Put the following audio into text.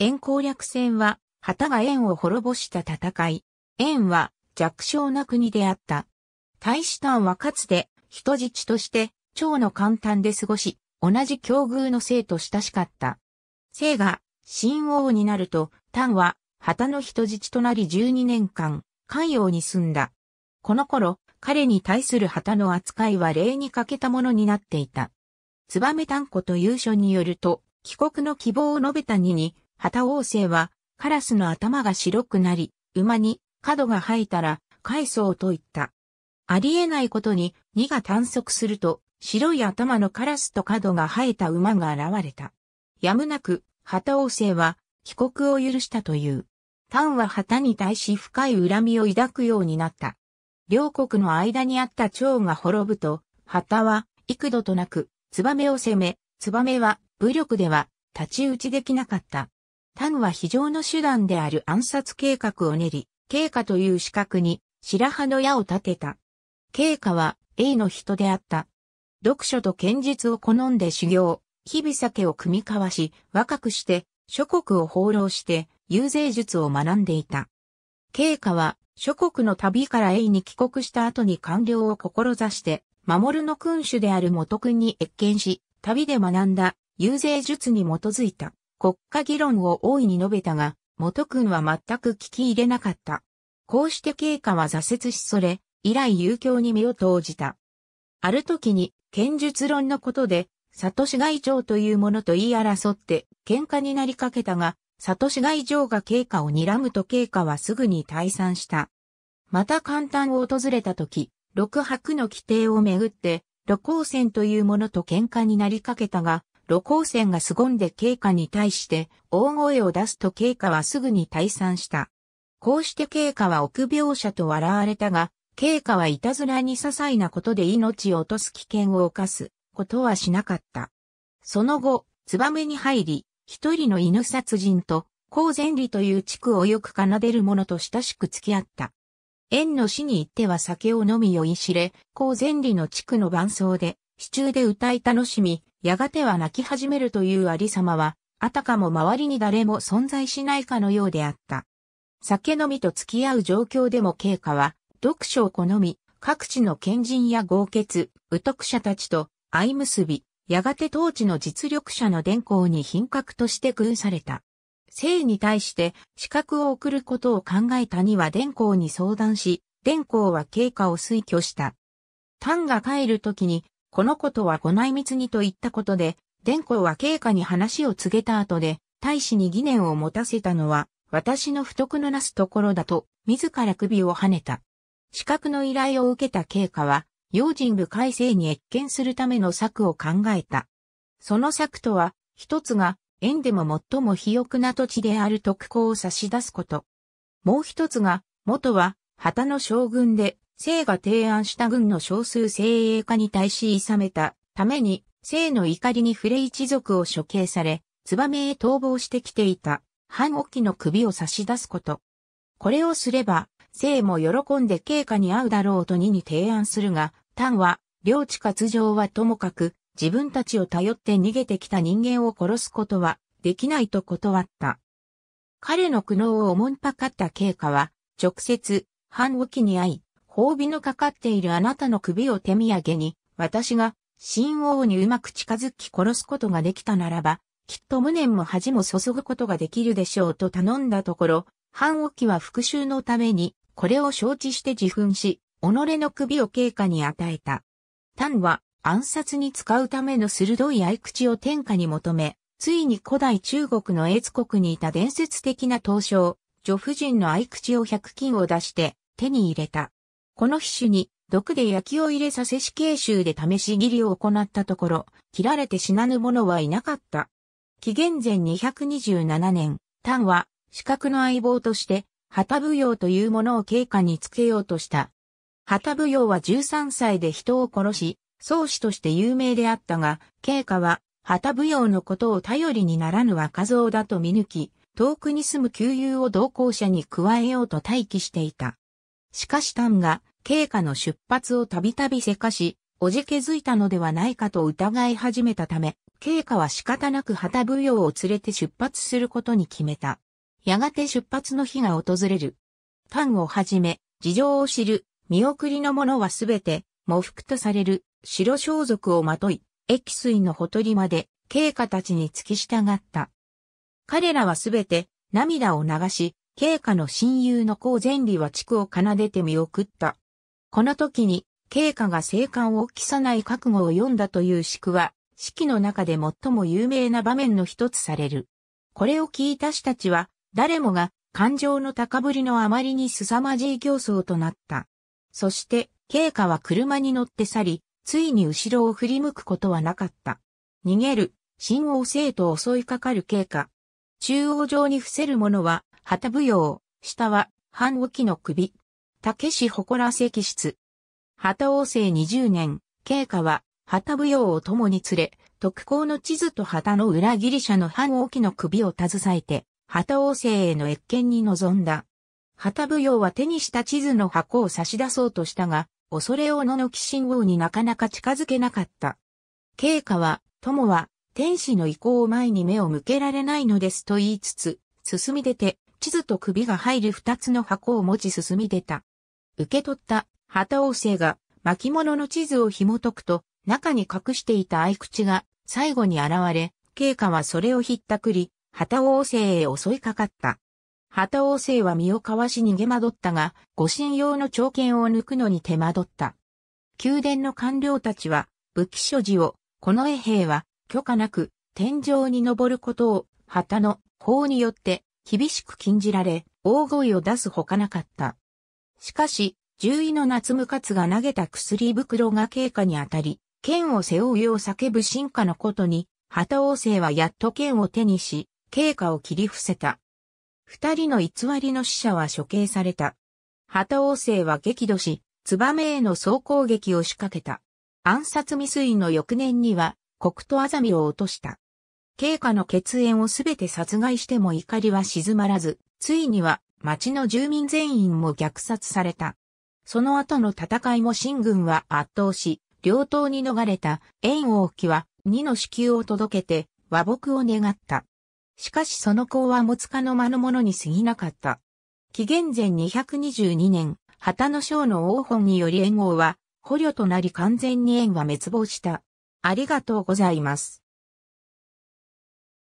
円攻略戦は、旗が円を滅ぼした戦い。円は弱小な国であった。大使丹はかつて人質として蝶の簡単で過ごし、同じ境遇の生と親しかった。生が新王になると、丹は旗の人質となり12年間、関陽に住んだ。この頃、彼に対する旗の扱いは礼に欠けたものになっていた。燕丹子と優書によると、帰国の希望を述べた2に、旗王星は、カラスの頭が白くなり、馬に角が生えたら、海藻と言った。ありえないことに、2が探索すると、白い頭のカラスと角が生えた馬が現れた。やむなく、旗王星は、帰国を許したという。タンは旗に対し深い恨みを抱くようになった。両国の間にあった蝶が滅ぶと、旗は幾度となく、ツバメを攻め、ツバメは武力では太刀打ちできなかった。タグは非常の手段である暗殺計画を練り、経過という資格に白羽の矢を立てた。経過は A の人であった。読書と剣術を好んで修行、日々酒を組み交わし、若くして諸国を放浪して、遊説術を学んでいた。経過は諸国の旅から A に帰国した後に官僚を志して、守の君主である元君に越見し、旅で学んだ遊説術に基づいた。国家議論を大いに述べたが、元君は全く聞き入れなかった。こうして経過は挫折しそれ、以来遊興に身を投じた。ある時に、剣術論のことで、里市外長というものと言い争って、喧嘩になりかけたが、里市外長が経過を睨むと経過はすぐに退散した。また簡単を訪れた時、六白の規定をめぐって、露光線というものと喧嘩になりかけたが、露光線が凄んで経過に対して大声を出すと経過はすぐに退散した。こうして経過は臆病者と笑われたが、経過はいたずらに些細なことで命を落とす危険を犯すことはしなかった。その後、ツバメに入り、一人の犬殺人と、高善理という地区をよく奏でる者と親しく付き合った。縁の死に行っては酒を飲み酔いしれ、高善理の地区の伴奏で、支柱で歌い楽しみ、やがては泣き始めるというありさまは、あたかも周りに誰も存在しないかのようであった。酒飲みと付き合う状況でも経過は、読書を好み、各地の賢人や豪傑、右徳者たちと相結び、やがて当地の実力者の伝行に品格として偶された。生に対して資格を送ることを考えたには伝行に相談し、伝行は経過を推挙した。丹が帰るときにこのことはご内密にと言ったことで、伝行は経過に話を告げた後で、大使に疑念を持たせたのは、私の不徳のなすところだと、自ら首をはねた。資格の依頼を受けた経過は、用心部改正に越見するための策を考えた。その策とは、一つが、縁でも最も肥沃な土地である特攻を差し出すこと。もう一つが、元は、旗の将軍で、生が提案した軍の少数精鋭化に対し諌めたために、生の怒りに触れ一族を処刑され、燕へ逃亡してきていた、半沖の首を差し出すこと。これをすれば、生も喜んで経過に会うだろうと二に提案するが、丹は、領地活情はともかく、自分たちを頼って逃げてきた人間を殺すことは、できないと断った。彼の苦悩をおもんぱかった経過は、直接、半沖に会い、褒美のかかっているあなたの首を手土産に、私が、新王にうまく近づき殺すことができたならば、きっと無念も恥も注ぐことができるでしょうと頼んだところ、半沖は復讐のために、これを承知して自噴し、己の首を経過に与えた。丹は暗殺に使うための鋭い合口を天下に求め、ついに古代中国の越国にいた伝説的な刀匠、女夫人の合口を百金を出して手に入れた。この皮種に毒で焼きを入れさせ死刑囚で試し切りを行ったところ、切られて死なぬ者はいなかった。紀元前227年、丹は、資格の相棒として、旗舞踊というものを経過につけようとした。旗舞踊は13歳で人を殺し、宗師として有名であったが、経過は、旗舞踊のことを頼りにならぬ若造だと見抜き、遠くに住む旧友を同行者に加えようと待機していた。しかし丹が、イカの出発をたびたびせかし、おじけづいたのではないかと疑い始めたため、イカは仕方なく旗舞踊を連れて出発することに決めた。やがて出発の日が訪れる。丹をはじめ、事情を知る、見送りの者はすべて、喪服とされる、白装束をまとい、液水のほとりまで、イカたちに付き従った。彼らはすべて、涙を流し、慶夏の親友の高善理は地区を奏でて見送った。この時に、慶夏が生還を起さない覚悟を読んだという詩句は、季の中で最も有名な場面の一つされる。これを聞いた詩たちは、誰もが感情の高ぶりのあまりに凄まじい競争となった。そして、慶夏は車に乗って去り、ついに後ろを振り向くことはなかった。逃げる、新王生と襲いかかる慶夏。中央上に伏せる者は旗舞踊、下は、半沖の首。武志誇ら石室。旗王政20年、経過は、旗舞踊を共に連れ、特攻の地図と旗の裏ギリシャの半沖の首を携えて、旗王政への越見に臨んだ。旗舞踊は手にした地図の箱を差し出そうとしたが、恐れをののき信号になかなか近づけなかった。経過は、友は、天使の意向を前に目を向けられないのですと言いつつ、進み出て、地図と首が入る二つの箱を持ち進み出た。受け取った旗王星が巻物の地図を紐解くと、中に隠していた合口が最後に現れ、景下はそれをひったくり、旗王星へ襲いかかった。旗王星は身をかわし逃げ惑ったが、護身用の長剣を抜くのに手間取った。宮殿の官僚たちは、武器所持を、この衛兵は許可なく、天井に登ることを、旗の法によって厳しく禁じられ、大声を出すほかなかった。しかし、獣医の夏無活が投げた薬袋が経過にあたり、剣を背負うよう叫ぶ進化のことに、旗王星はやっと剣を手にし、経過を切り伏せた。二人の偽りの死者は処刑された。旗王星は激怒し、ツバメへの総攻撃を仕掛けた。暗殺未遂の翌年には、黒とアザミを落とした。経過の血縁をすべて殺害しても怒りは静まらず、ついには町の住民全員も虐殺された。その後の戦いも新軍は圧倒し、両党に逃れた縁王騎は二の支給を届けて和睦を願った。しかしその功はもつかの間のものに過ぎなかった。紀元前222年、旗の将の王本により縁王は捕虜となり完全に縁は滅亡した。ありがとうございます。